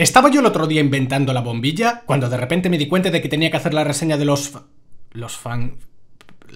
Estaba yo el otro día inventando la bombilla cuando de repente me di cuenta de que tenía que hacer la reseña de los... los fan...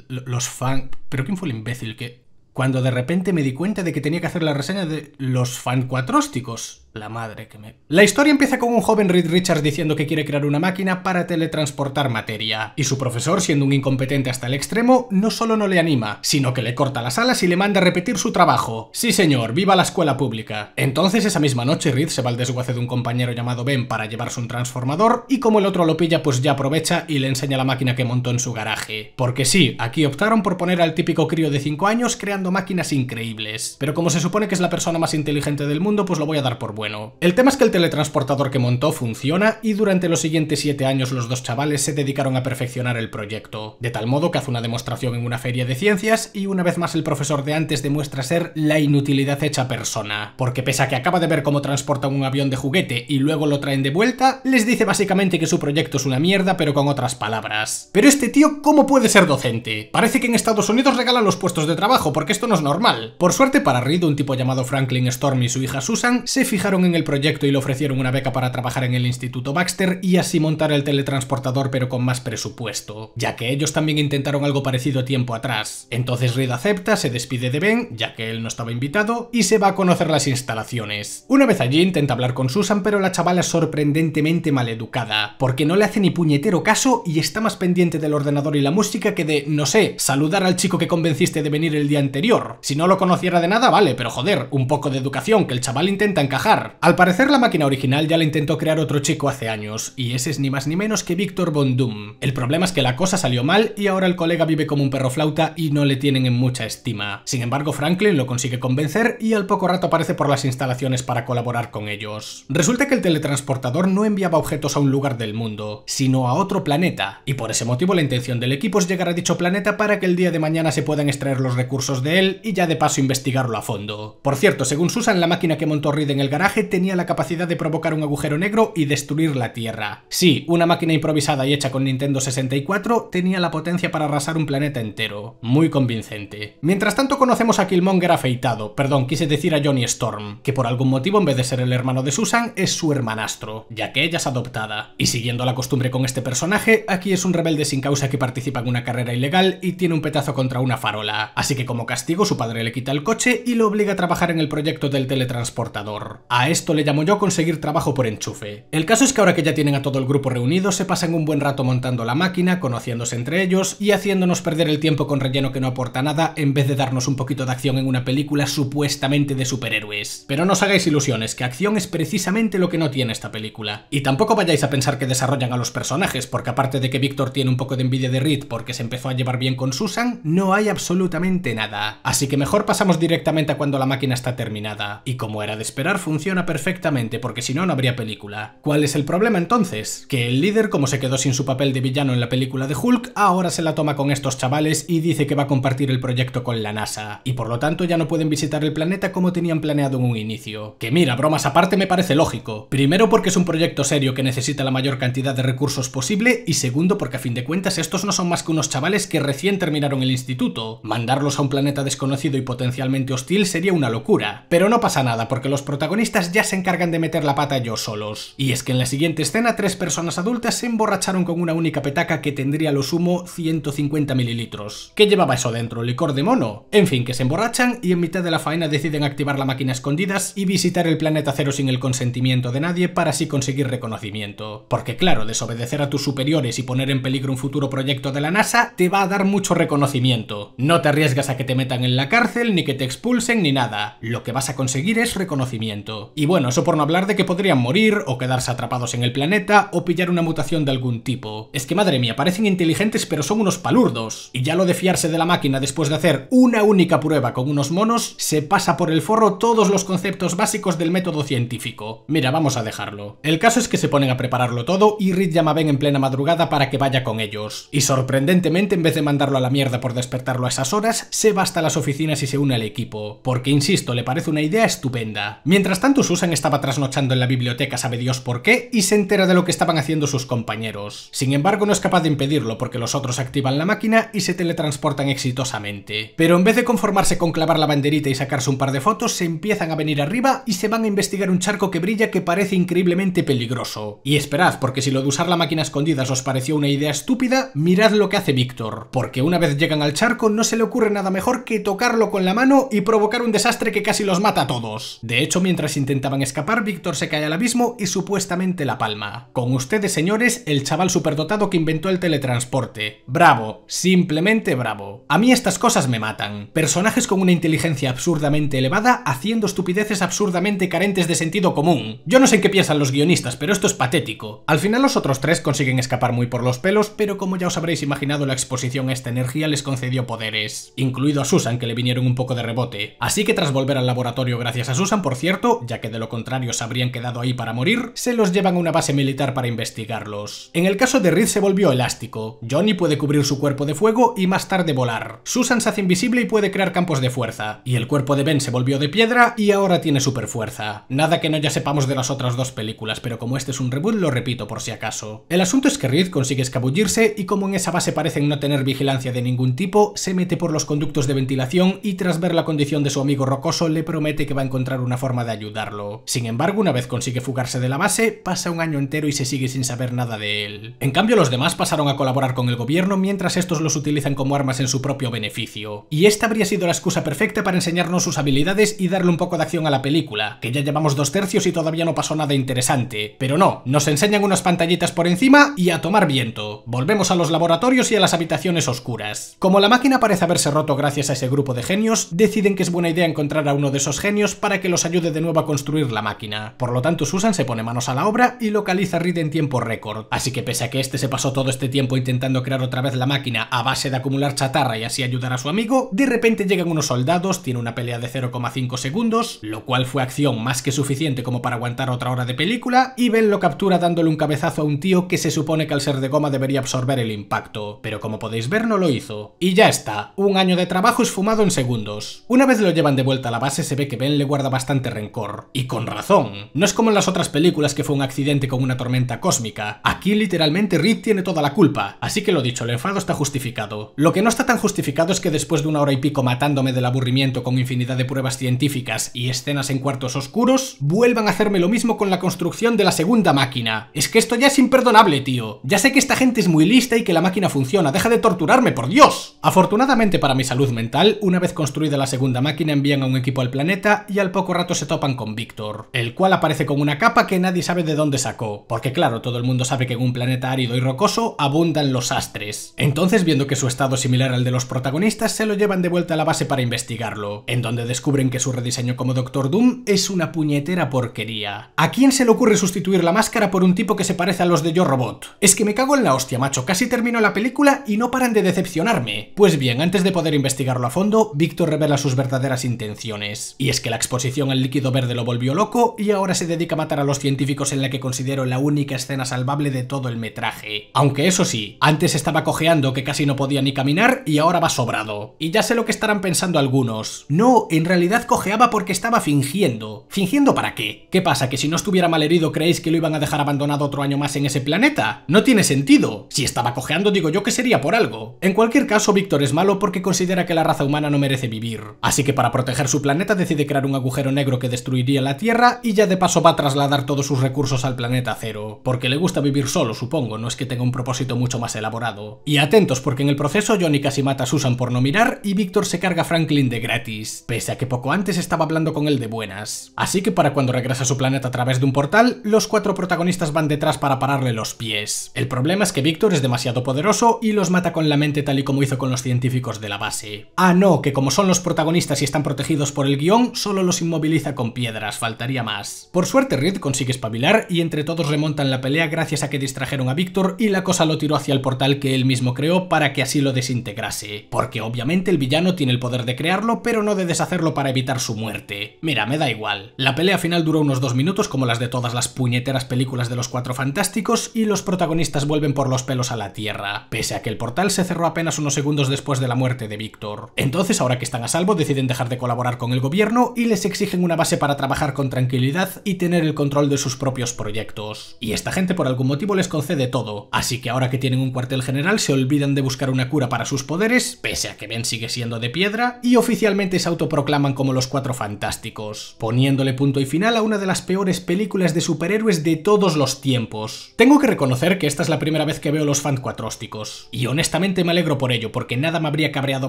Los fan... ¿Pero quién fue el imbécil que...? Cuando de repente me di cuenta de que tenía que hacer la reseña de los cuatrósticos. La madre que me... La historia empieza con un joven Reed Richards diciendo que quiere crear una máquina para teletransportar materia, y su profesor, siendo un incompetente hasta el extremo, no solo no le anima, sino que le corta las alas y le manda a repetir su trabajo. Sí señor, viva la escuela pública. Entonces esa misma noche Reed se va al desguace de un compañero llamado Ben para llevarse un transformador, y como el otro lo pilla pues ya aprovecha y le enseña la máquina que montó en su garaje. Porque sí, aquí optaron por poner al típico crío de 5 años creando máquinas increíbles. Pero como se supone que es la persona más inteligente del mundo, pues lo voy a dar por bueno bueno. El tema es que el teletransportador que montó funciona y durante los siguientes siete años los dos chavales se dedicaron a perfeccionar el proyecto, de tal modo que hace una demostración en una feria de ciencias y una vez más el profesor de antes demuestra ser la inutilidad hecha persona, porque pese a que acaba de ver cómo transportan un avión de juguete y luego lo traen de vuelta, les dice básicamente que su proyecto es una mierda pero con otras palabras. Pero este tío, ¿cómo puede ser docente? Parece que en Estados Unidos regalan los puestos de trabajo porque esto no es normal. Por suerte para Reed, un tipo llamado Franklin Storm y su hija Susan se fijaron en el proyecto y le ofrecieron una beca para trabajar en el Instituto Baxter y así montar el teletransportador pero con más presupuesto, ya que ellos también intentaron algo parecido tiempo atrás. Entonces Reed acepta, se despide de Ben, ya que él no estaba invitado, y se va a conocer las instalaciones. Una vez allí intenta hablar con Susan pero la chavala es sorprendentemente maleducada, porque no le hace ni puñetero caso y está más pendiente del ordenador y la música que de, no sé, saludar al chico que convenciste de venir el día anterior. Si no lo conociera de nada, vale, pero joder, un poco de educación que el chaval intenta encajar al parecer la máquina original ya la intentó crear otro chico hace años, y ese es ni más ni menos que Víctor Von El problema es que la cosa salió mal y ahora el colega vive como un perro flauta y no le tienen en mucha estima. Sin embargo, Franklin lo consigue convencer y al poco rato aparece por las instalaciones para colaborar con ellos. Resulta que el teletransportador no enviaba objetos a un lugar del mundo, sino a otro planeta, y por ese motivo la intención del equipo es llegar a dicho planeta para que el día de mañana se puedan extraer los recursos de él y ya de paso investigarlo a fondo. Por cierto, según Susan, la máquina que montó Reed en el garaje tenía la capacidad de provocar un agujero negro y destruir la Tierra. Sí, una máquina improvisada y hecha con Nintendo 64 tenía la potencia para arrasar un planeta entero. Muy convincente. Mientras tanto conocemos a Killmonger afeitado, perdón, quise decir a Johnny Storm, que por algún motivo en vez de ser el hermano de Susan es su hermanastro, ya que ella es adoptada. Y siguiendo la costumbre con este personaje, aquí es un rebelde sin causa que participa en una carrera ilegal y tiene un petazo contra una farola. Así que como castigo su padre le quita el coche y lo obliga a trabajar en el proyecto del teletransportador. A esto le llamo yo conseguir trabajo por enchufe. El caso es que ahora que ya tienen a todo el grupo reunido, se pasan un buen rato montando la máquina, conociéndose entre ellos y haciéndonos perder el tiempo con relleno que no aporta nada en vez de darnos un poquito de acción en una película supuestamente de superhéroes. Pero no os hagáis ilusiones, que acción es precisamente lo que no tiene esta película. Y tampoco vayáis a pensar que desarrollan a los personajes, porque aparte de que Víctor tiene un poco de envidia de Reed porque se empezó a llevar bien con Susan, no hay absolutamente nada. Así que mejor pasamos directamente a cuando la máquina está terminada. Y como era de esperar, funciona funciona perfectamente, porque si no, no habría película. ¿Cuál es el problema entonces? Que el líder, como se quedó sin su papel de villano en la película de Hulk, ahora se la toma con estos chavales y dice que va a compartir el proyecto con la NASA, y por lo tanto ya no pueden visitar el planeta como tenían planeado en un inicio. Que mira, bromas aparte me parece lógico. Primero porque es un proyecto serio que necesita la mayor cantidad de recursos posible, y segundo porque a fin de cuentas estos no son más que unos chavales que recién terminaron el instituto. Mandarlos a un planeta desconocido y potencialmente hostil sería una locura. Pero no pasa nada porque los protagonistas ya se encargan de meter la pata ellos solos. Y es que en la siguiente escena tres personas adultas se emborracharon con una única petaca que tendría lo sumo 150 mililitros. ¿Qué llevaba eso dentro? ¿Licor de mono? En fin, que se emborrachan y en mitad de la faena deciden activar la máquina escondidas y visitar el planeta cero sin el consentimiento de nadie para así conseguir reconocimiento. Porque claro, desobedecer a tus superiores y poner en peligro un futuro proyecto de la NASA te va a dar mucho reconocimiento. No te arriesgas a que te metan en la cárcel, ni que te expulsen, ni nada. Lo que vas a conseguir es reconocimiento. Y bueno, eso por no hablar de que podrían morir, o quedarse atrapados en el planeta, o pillar una mutación de algún tipo. Es que madre mía, parecen inteligentes pero son unos palurdos. Y ya lo de fiarse de la máquina después de hacer una única prueba con unos monos, se pasa por el forro todos los conceptos básicos del método científico. Mira, vamos a dejarlo. El caso es que se ponen a prepararlo todo y Reed llama a Ben en plena madrugada para que vaya con ellos. Y sorprendentemente, en vez de mandarlo a la mierda por despertarlo a esas horas, se va hasta las oficinas y se une al equipo. Porque, insisto, le parece una idea estupenda. Mientras tanto, Susan estaba trasnochando en la biblioteca, sabe Dios por qué, y se entera de lo que estaban haciendo sus compañeros. Sin embargo, no es capaz de impedirlo porque los otros activan la máquina y se teletransportan exitosamente. Pero en vez de conformarse con clavar la banderita y sacarse un par de fotos, se empiezan a venir arriba y se van a investigar un charco que brilla que parece increíblemente peligroso. Y esperad, porque si lo de usar la máquina escondida os pareció una idea estúpida, mirad lo que hace Víctor, porque una vez llegan al charco no se le ocurre nada mejor que tocarlo con la mano y provocar un desastre que casi los mata a todos. De hecho, mientras intentaban escapar, Víctor se cae al abismo y supuestamente la palma. Con ustedes, señores, el chaval superdotado que inventó el teletransporte. Bravo, simplemente bravo. A mí estas cosas me matan. Personajes con una inteligencia absurdamente elevada haciendo estupideces absurdamente carentes de sentido común. Yo no sé qué piensan los guionistas, pero esto es patético. Al final los otros tres consiguen escapar muy por los pelos, pero como ya os habréis imaginado, la exposición a esta energía les concedió poderes, incluido a Susan, que le vinieron un poco de rebote. Así que tras volver al laboratorio gracias a Susan, por cierto, ya que de lo contrario se habrían quedado ahí para morir, se los llevan a una base militar para investigarlos. En el caso de Reed se volvió elástico. Johnny puede cubrir su cuerpo de fuego y más tarde volar. Susan se hace invisible y puede crear campos de fuerza. Y el cuerpo de Ben se volvió de piedra y ahora tiene superfuerza. Nada que no ya sepamos de las otras dos películas, pero como este es un reboot lo repito por si acaso. El asunto es que Reed consigue escabullirse y como en esa base parecen no tener vigilancia de ningún tipo, se mete por los conductos de ventilación y tras ver la condición de su amigo rocoso le promete que va a encontrar una forma de ayudar. Sin embargo, una vez consigue fugarse de la base, pasa un año entero y se sigue sin saber nada de él. En cambio, los demás pasaron a colaborar con el gobierno mientras estos los utilizan como armas en su propio beneficio. Y esta habría sido la excusa perfecta para enseñarnos sus habilidades y darle un poco de acción a la película, que ya llevamos dos tercios y todavía no pasó nada interesante. Pero no, nos enseñan unas pantallitas por encima y a tomar viento. Volvemos a los laboratorios y a las habitaciones oscuras. Como la máquina parece haberse roto gracias a ese grupo de genios, deciden que es buena idea encontrar a uno de esos genios para que los ayude de nuevo a construir la máquina. Por lo tanto, Susan se pone manos a la obra y localiza a Reed en tiempo récord. Así que pese a que este se pasó todo este tiempo intentando crear otra vez la máquina a base de acumular chatarra y así ayudar a su amigo, de repente llegan unos soldados, tiene una pelea de 0,5 segundos, lo cual fue acción más que suficiente como para aguantar otra hora de película, y Ben lo captura dándole un cabezazo a un tío que se supone que al ser de goma debería absorber el impacto, pero como podéis ver no lo hizo. Y ya está, un año de trabajo esfumado en segundos. Una vez lo llevan de vuelta a la base se ve que Ben le guarda bastante rencor, y con razón. No es como en las otras películas que fue un accidente con una tormenta cósmica. Aquí literalmente Reed tiene toda la culpa. Así que lo dicho, el enfado está justificado. Lo que no está tan justificado es que después de una hora y pico matándome del aburrimiento con infinidad de pruebas científicas y escenas en cuartos oscuros, vuelvan a hacerme lo mismo con la construcción de la segunda máquina. Es que esto ya es imperdonable, tío. Ya sé que esta gente es muy lista y que la máquina funciona. Deja de torturarme, por Dios. Afortunadamente para mi salud mental, una vez construida la segunda máquina envían a un equipo al planeta y al poco rato se topan con Víctor, el cual aparece con una capa que nadie sabe de dónde sacó, porque claro, todo el mundo sabe que en un planeta árido y rocoso abundan los astres. Entonces, viendo que su estado es similar al de los protagonistas, se lo llevan de vuelta a la base para investigarlo, en donde descubren que su rediseño como Doctor Doom es una puñetera porquería. ¿A quién se le ocurre sustituir la máscara por un tipo que se parece a los de Yo Robot? Es que me cago en la hostia, macho, casi termino la película y no paran de decepcionarme. Pues bien, antes de poder investigarlo a fondo, Víctor revela sus verdaderas intenciones, y es que la exposición al líquido verde lo volvió loco y ahora se dedica a matar a los científicos en la que considero la única escena salvable de todo el metraje. Aunque eso sí, antes estaba cojeando que casi no podía ni caminar y ahora va sobrado. Y ya sé lo que estarán pensando algunos. No, en realidad cojeaba porque estaba fingiendo. ¿Fingiendo para qué? ¿Qué pasa, que si no estuviera mal herido creéis que lo iban a dejar abandonado otro año más en ese planeta? No tiene sentido. Si estaba cojeando digo yo que sería por algo. En cualquier caso, Víctor es malo porque considera que la raza humana no merece vivir. Así que para proteger su planeta decide crear un agujero negro que destruye a la Tierra y ya de paso va a trasladar todos sus recursos al planeta cero, porque le gusta vivir solo, supongo, no es que tenga un propósito mucho más elaborado. Y atentos, porque en el proceso Johnny casi mata a Susan por no mirar y Víctor se carga a Franklin de gratis, pese a que poco antes estaba hablando con él de buenas. Así que para cuando regresa a su planeta a través de un portal, los cuatro protagonistas van detrás para pararle los pies. El problema es que Víctor es demasiado poderoso y los mata con la mente tal y como hizo con los científicos de la base. Ah no, que como son los protagonistas y están protegidos por el guión, solo los inmoviliza con piedra faltaría más. Por suerte Reed consigue espabilar y entre todos remontan la pelea gracias a que distrajeron a Víctor y la cosa lo tiró hacia el portal que él mismo creó para que así lo desintegrase. Porque obviamente el villano tiene el poder de crearlo, pero no de deshacerlo para evitar su muerte. Mira, me da igual. La pelea final duró unos dos minutos como las de todas las puñeteras películas de los Cuatro Fantásticos y los protagonistas vuelven por los pelos a la Tierra, pese a que el portal se cerró apenas unos segundos después de la muerte de Víctor. Entonces, ahora que están a salvo, deciden dejar de colaborar con el gobierno y les exigen una base para trabajar con tranquilidad y tener el control de sus propios proyectos. Y esta gente por algún motivo les concede todo, así que ahora que tienen un cuartel general se olvidan de buscar una cura para sus poderes, pese a que Ben sigue siendo de piedra, y oficialmente se autoproclaman como los cuatro fantásticos, poniéndole punto y final a una de las peores películas de superhéroes de todos los tiempos. Tengo que reconocer que esta es la primera vez que veo los fan cuatrósticos, y honestamente me alegro por ello, porque nada me habría cabreado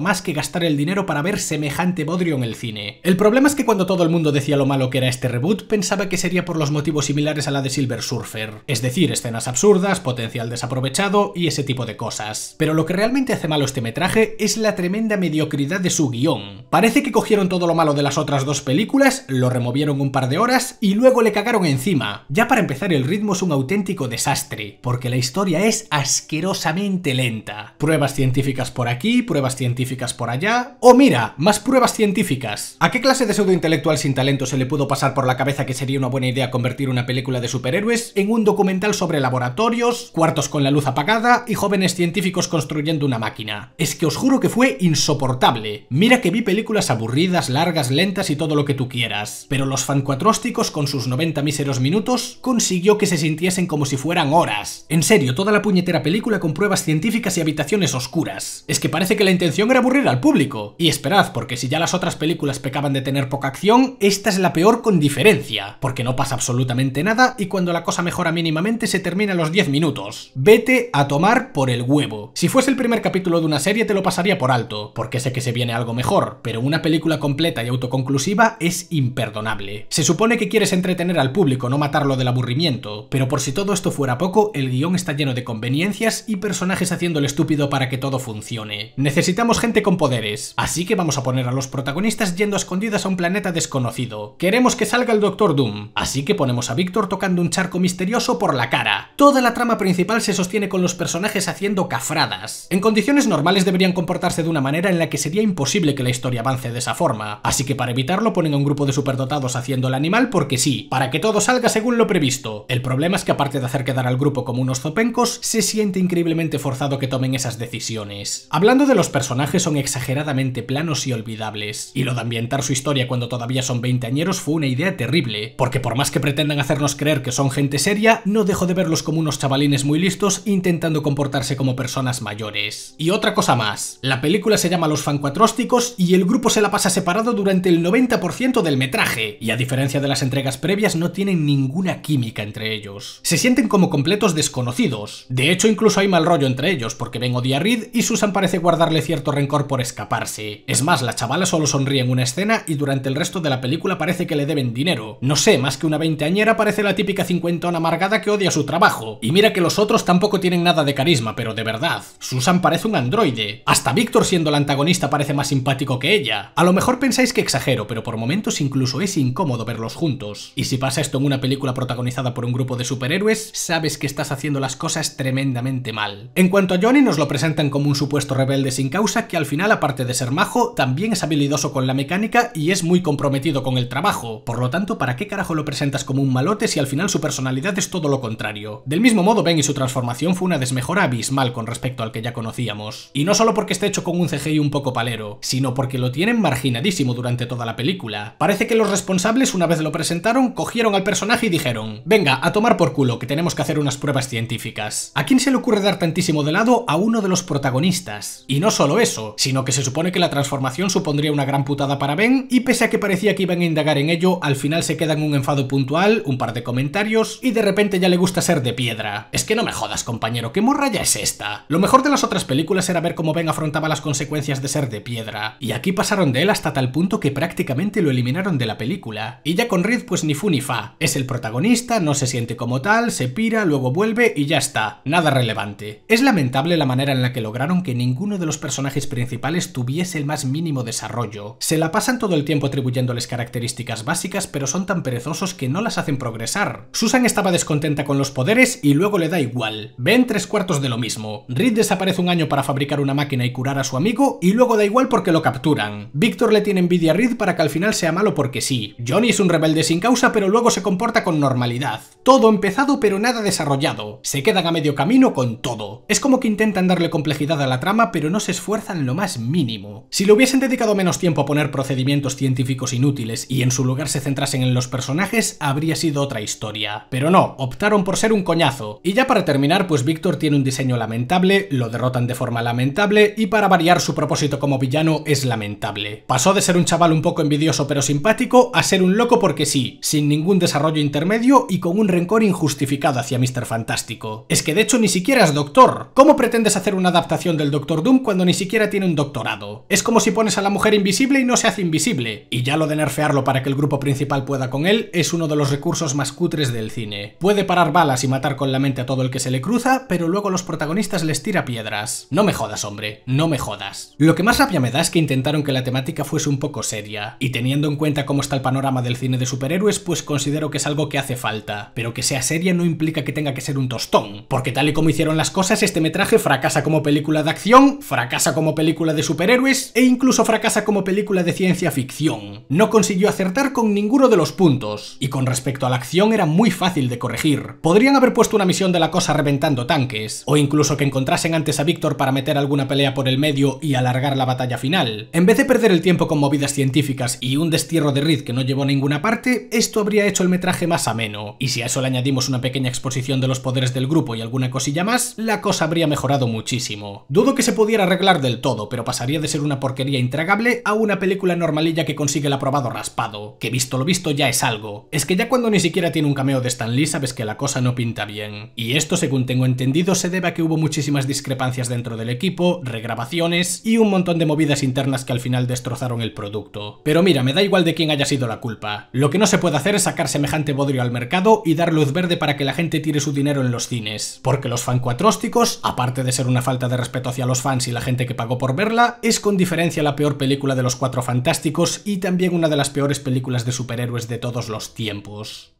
más que gastar el dinero para ver semejante bodrio en el cine. El problema es que cuando todo el mundo decía lo malo que era este reboot, pensaba que sería por los motivos similares a la de Silver Surfer, es decir, escenas absurdas, potencial desaprovechado y ese tipo de cosas. Pero lo que realmente hace malo este metraje es la tremenda mediocridad de su guión. Parece que cogieron todo lo malo de las otras dos películas, lo removieron un par de horas y luego le cagaron encima. Ya para empezar el ritmo es un auténtico desastre, porque la historia es asquerosamente lenta. Pruebas científicas por aquí, pruebas científicas por allá... ¡Oh mira! ¡Más pruebas científicas! ¿A qué clase de pseudo intelectual sin talento se le puede pasar por la cabeza que sería una buena idea convertir una película de superhéroes en un documental sobre laboratorios, cuartos con la luz apagada y jóvenes científicos construyendo una máquina. Es que os juro que fue insoportable. Mira que vi películas aburridas, largas, lentas y todo lo que tú quieras, pero los fancuatrósticos con sus 90 míseros minutos consiguió que se sintiesen como si fueran horas. En serio, toda la puñetera película con pruebas científicas y habitaciones oscuras. Es que parece que la intención era aburrir al público. Y esperad, porque si ya las otras películas pecaban de tener poca acción, esta es la peor con diferencia, porque no pasa absolutamente nada y cuando la cosa mejora mínimamente se termina a los 10 minutos. Vete a tomar por el huevo. Si fuese el primer capítulo de una serie te lo pasaría por alto, porque sé que se viene algo mejor, pero una película completa y autoconclusiva es imperdonable. Se supone que quieres entretener al público, no matarlo del aburrimiento, pero por si todo esto fuera poco, el guión está lleno de conveniencias y personajes haciendo el estúpido para que todo funcione. Necesitamos gente con poderes, así que vamos a poner a los protagonistas yendo a escondidas a un planeta desconocido, que Queremos que salga el Doctor Doom, así que ponemos a Víctor tocando un charco misterioso por la cara. Toda la trama principal se sostiene con los personajes haciendo cafradas. En condiciones normales deberían comportarse de una manera en la que sería imposible que la historia avance de esa forma, así que para evitarlo ponen a un grupo de superdotados haciendo el animal porque sí, para que todo salga según lo previsto. El problema es que aparte de hacer quedar al grupo como unos zopencos, se siente increíblemente forzado que tomen esas decisiones. Hablando de los personajes son exageradamente planos y olvidables, y lo de ambientar su historia cuando todavía son 20 años fue una idea terrible, porque por más que pretendan hacernos creer que son gente seria, no dejo de verlos como unos chavalines muy listos intentando comportarse como personas mayores. Y otra cosa más, la película se llama Los Fancuatrósticos y el grupo se la pasa separado durante el 90% del metraje, y a diferencia de las entregas previas no tienen ninguna química entre ellos. Se sienten como completos desconocidos, de hecho incluso hay mal rollo entre ellos porque vengo odia a y Susan parece guardarle cierto rencor por escaparse. Es más, la chavala solo sonríe en una escena y durante el resto de la película parece que le deben dinero. No sé, más que una veinteañera parece la típica cincuentona amargada que odia su trabajo. Y mira que los otros tampoco tienen nada de carisma, pero de verdad. Susan parece un androide. Hasta Víctor siendo el antagonista parece más simpático que ella. A lo mejor pensáis que exagero, pero por momentos incluso es incómodo verlos juntos. Y si pasa esto en una película protagonizada por un grupo de superhéroes, sabes que estás haciendo las cosas tremendamente mal. En cuanto a Johnny, nos lo presentan como un supuesto rebelde sin causa que al final, aparte de ser majo, también es habilidoso con la mecánica y es muy comprometido con el trabajo por lo tanto, ¿para qué carajo lo presentas como un malote si al final su personalidad es todo lo contrario? Del mismo modo, Ben y su transformación fue una desmejora abismal con respecto al que ya conocíamos. Y no solo porque esté hecho con un CGI un poco palero, sino porque lo tienen marginadísimo durante toda la película. Parece que los responsables, una vez lo presentaron, cogieron al personaje y dijeron «Venga, a tomar por culo, que tenemos que hacer unas pruebas científicas». ¿A quién se le ocurre dar tantísimo de lado a uno de los protagonistas? Y no solo eso, sino que se supone que la transformación supondría una gran putada para Ben, y pese a que parecía que iban a indagar en ello, al final se queda en un enfado puntual, un par de comentarios y de repente ya le gusta ser de piedra. Es que no me jodas, compañero, ¿qué ya es esta? Lo mejor de las otras películas era ver cómo Ben afrontaba las consecuencias de ser de piedra, y aquí pasaron de él hasta tal punto que prácticamente lo eliminaron de la película. Y ya con Reed pues ni fu ni fa, es el protagonista, no se siente como tal, se pira, luego vuelve y ya está, nada relevante. Es lamentable la manera en la que lograron que ninguno de los personajes principales tuviese el más mínimo desarrollo. Se la pasan todo el tiempo atribuyéndoles características básicas pero son tan perezosos que no las hacen progresar. Susan estaba descontenta con los poderes y luego le da igual. Ven tres cuartos de lo mismo. Reed desaparece un año para fabricar una máquina y curar a su amigo y luego da igual porque lo capturan. Víctor le tiene envidia a Reed para que al final sea malo porque sí. Johnny es un rebelde sin causa pero luego se comporta con normalidad. Todo empezado pero nada desarrollado. Se quedan a medio camino con todo. Es como que intentan darle complejidad a la trama pero no se esfuerzan lo más mínimo. Si le hubiesen dedicado menos tiempo a poner procedimientos científicos inútiles y en su lugar se centrasen en los personajes, habría sido otra historia. Pero no, optaron por ser un coñazo. Y ya para terminar, pues Víctor tiene un diseño lamentable, lo derrotan de forma lamentable y para variar su propósito como villano es lamentable. Pasó de ser un chaval un poco envidioso pero simpático a ser un loco porque sí, sin ningún desarrollo intermedio y con un rencor injustificado hacia Mr. Fantástico. Es que de hecho ni siquiera es doctor. ¿Cómo pretendes hacer una adaptación del Doctor Doom cuando ni siquiera tiene un doctorado? Es como si pones a la mujer invisible y no se hace invisible. Y ya lo de nerfearlo para que el grupo principal pueda con él es uno de los recursos más cutres del cine. Puede parar balas y matar con la mente a todo el que se le cruza, pero luego los protagonistas les tira piedras. No me jodas, hombre, no me jodas. Lo que más rabia me da es que intentaron que la temática fuese un poco seria, y teniendo en cuenta cómo está el panorama del cine de superhéroes, pues considero que es algo que hace falta, pero que sea seria no implica que tenga que ser un tostón, porque tal y como hicieron las cosas, este metraje fracasa como película de acción, fracasa como película de superhéroes e incluso fracasa como película de ciencia ficción. No consiguió hacer con ninguno de los puntos, y con respecto a la acción era muy fácil de corregir. Podrían haber puesto una misión de la cosa reventando tanques, o incluso que encontrasen antes a Víctor para meter alguna pelea por el medio y alargar la batalla final. En vez de perder el tiempo con movidas científicas y un destierro de Reed que no llevó a ninguna parte, esto habría hecho el metraje más ameno, y si a eso le añadimos una pequeña exposición de los poderes del grupo y alguna cosilla más, la cosa habría mejorado muchísimo. Dudo que se pudiera arreglar del todo, pero pasaría de ser una porquería intragable a una película normalilla que consigue el aprobado raspado que visto lo visto ya es algo. Es que ya cuando ni siquiera tiene un cameo de Stan Lee sabes que la cosa no pinta bien. Y esto, según tengo entendido, se debe a que hubo muchísimas discrepancias dentro del equipo, regrabaciones y un montón de movidas internas que al final destrozaron el producto. Pero mira, me da igual de quién haya sido la culpa. Lo que no se puede hacer es sacar semejante bodrio al mercado y dar luz verde para que la gente tire su dinero en los cines. Porque los fancuatrósticos, aparte de ser una falta de respeto hacia los fans y la gente que pagó por verla, es con diferencia la peor película de los Cuatro Fantásticos y también una de las peores películas películas de superhéroes de todos los tiempos.